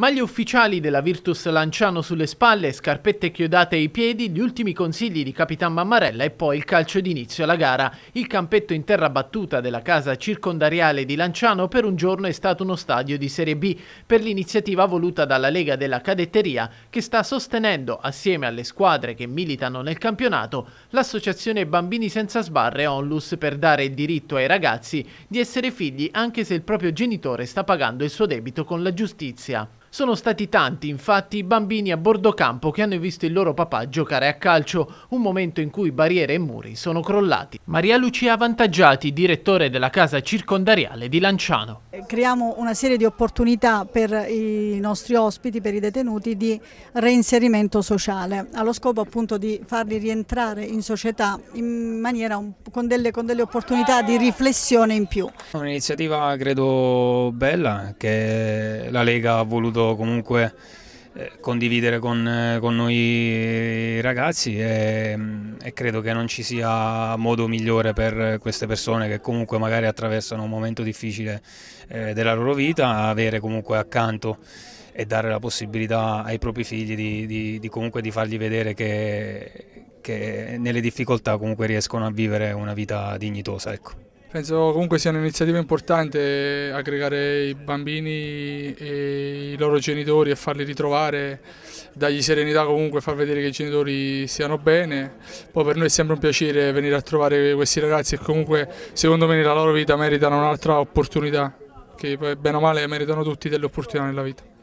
Maglie ufficiali della Virtus Lanciano sulle spalle, scarpette chiodate ai piedi, gli ultimi consigli di Capitan Mammarella e poi il calcio d'inizio alla gara. Il campetto in terra battuta della casa circondariale di Lanciano per un giorno è stato uno stadio di Serie B per l'iniziativa voluta dalla Lega della Cadetteria che sta sostenendo, assieme alle squadre che militano nel campionato, l'associazione Bambini Senza Sbarre Onlus per dare il diritto ai ragazzi di essere figli anche se il proprio genitore sta pagando il suo debito con la giustizia. Sono stati tanti infatti i bambini a bordo campo che hanno visto il loro papà giocare a calcio, un momento in cui barriere e muri sono crollati. Maria Lucia Avantaggiati, direttore della casa circondariale di Lanciano. Eh, creiamo una serie di opportunità per i nostri ospiti, per i detenuti, di reinserimento sociale, allo scopo appunto di farli rientrare in società in maniera, con, delle, con delle opportunità di riflessione in più. Un'iniziativa credo bella che la Lega ha voluto potuto comunque eh, condividere con, eh, con, noi eh, ragazzi e, mm, e, credo che non ci sia modo migliore per queste persone che comunque magari attraversano un momento difficile eh, della loro vita avere comunque accanto e dare la possibilità ai propri figli di, di, di comunque di fargli vedere che, che, nelle difficoltà comunque riescono a vivere una vita dignitosa. Ecco. Penso comunque sia un'iniziativa importante aggregare i bambini e i loro genitori e farli ritrovare, dargli serenità comunque, far vedere che i genitori stiano bene. Poi per noi è sempre un piacere venire a trovare questi ragazzi e comunque secondo me nella loro vita meritano un'altra opportunità, che bene o male meritano tutti delle opportunità nella vita.